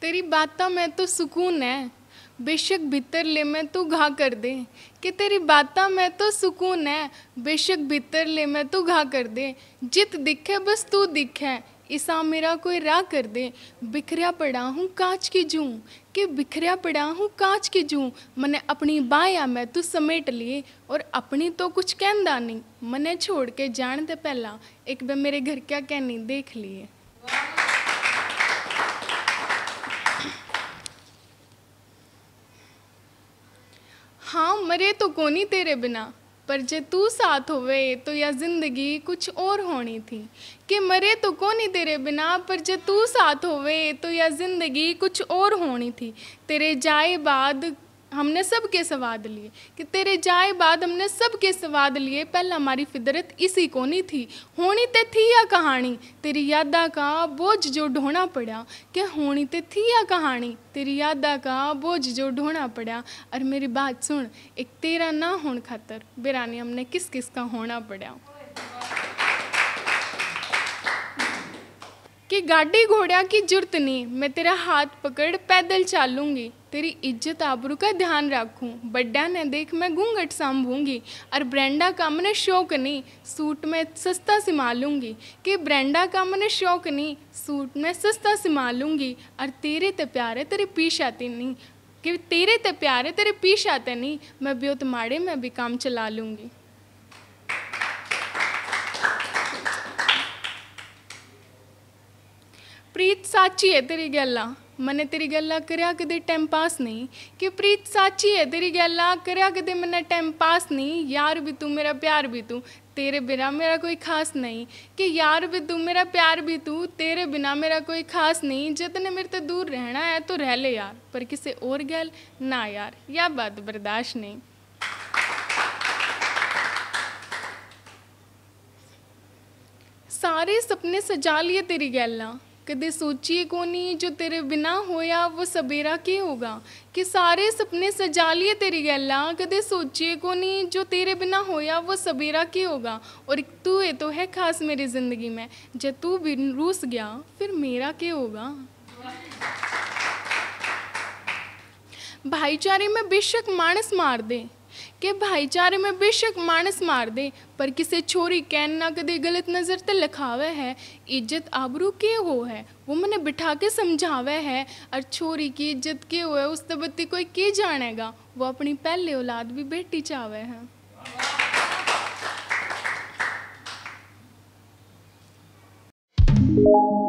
तेरी बाता में तो सुकून है बेशक भीतर ले मैं तू घा कर दे कि तेरी बाता में तो सुकून है बेशक भीतर ले मैं तू घा कर दे जित दिखे बस तू दिखे ईसा मेरा कोई राह कर दे बिखरिया पड़ा हूँ कांच की जूं कि बिखरिया पड़ा हूँ कांच की जूं मैंने अपनी बाया मैं तू समेट लिए और अपनी तो कुछ कहता नहीं मैंने छोड़ के जान दे पहला एक बार मेरे घर क्या कहनी देख लिए मरे तो कोनी तेरे बिना पर जे तू साथ होवे तो यह जिंदगी कुछ और होनी थी कि मरे तो कोनी तेरे बिना पर जे तू साथ होवे तो यह जिंदगी कुछ और होनी थी तेरे जाए बाद हमने सब के सवाद लिए कि तेरे जाए बाद हमने सब के सवाद लिए पहला हमारी फितरत इसी कोनी थी होनी ते थी या कहानी तेरी यादा का बोझ जो ढोना पड़ा कि होनी ते थी या कहानी तेरी यादा का बोझ जो ढोना पड़ा और मेरी बात सुन एक तेरा ना होने खातर बिरानी हमने किस किस का होना पड़ा कि गाड़ी घोड़ा की जरूरत नहीं मैं तेरा हाथ पकड़ पैदल चालूंगी तेरी इज्जत आबरू का ध्यान रखूं बड्डा ने देख मैं घूंघट संभूंगी और ब्रेंडा का मैंने शौक नहीं सूट में सस्ता सिमा लूँगी कि ब्रेंडा का मैंने शौक नहीं सूट में सस्ता सिमा लूँगी और तेरे ते प्यारे तेरे पीछे आते नहीं कि तेरे ते प्यारे तेरे पीछे आते नहीं मैं ब्योत माड़े में भी काम चला लूँगी प्रीत साची है तेरी ગેલા મને તેરી ગેલા કર્યા કદે ટાઈમ પાસ નહીં કે પ્રીત સાચી હે તેરી ગેલા કર્યા કદે મને ટાઈમ પાસ નહીં યાર भी तू मेरा प्यार भी तू तेरे बिना मेरा कोई खास नहीं कि यार भी तू मेरा प्यार भी तू तेरे बिना मेरा कोई खास नहीं जितने मेरे तो दूर रहना है तो रह ले यार पर किसी और गैल ना यार यह बात बर्दाश्त नहीं सारे सपने सजा लिए तेरी गैला कदे सोचिए को नहीं जो तेरे बिना होया वो सवेरा के होगा कि सारे सपने सजा लिए तेरी गल कदे सोचिए को नहीं जो तेरे बिना होया वो सवेरा के होगा और तू ये तो है खास मेरी ज़िंदगी में जब तू रूस गया फिर मेरा के होगा भाईचारे में बेशक मानस मार दे कि भाईचारे में बेशक मानस मार दे पर किसे छोरी कहन ना कदे गलत नज़र ते लिखावे है इज्जत आबरू के हो है वो मैंने बिठा के समझावे है और छोरी की इज्जत के हो है उस तबती कोई के जानेगा वो अपनी पहले औलाद भी बेटी चावे है Thank you.